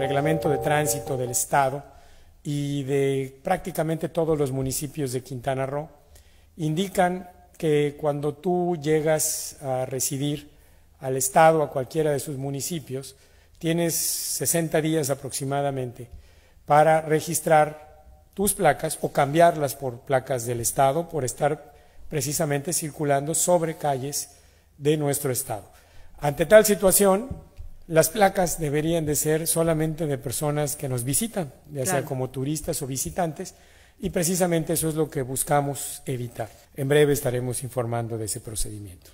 reglamento de tránsito del Estado y de prácticamente todos los municipios de Quintana Roo, indican que cuando tú llegas a residir al Estado, a cualquiera de sus municipios, tienes 60 días aproximadamente para registrar tus placas o cambiarlas por placas del Estado, por estar precisamente circulando sobre calles de nuestro Estado. Ante tal situación, las placas deberían de ser solamente de personas que nos visitan, ya sea como turistas o visitantes, y precisamente eso es lo que buscamos evitar. En breve estaremos informando de ese procedimiento.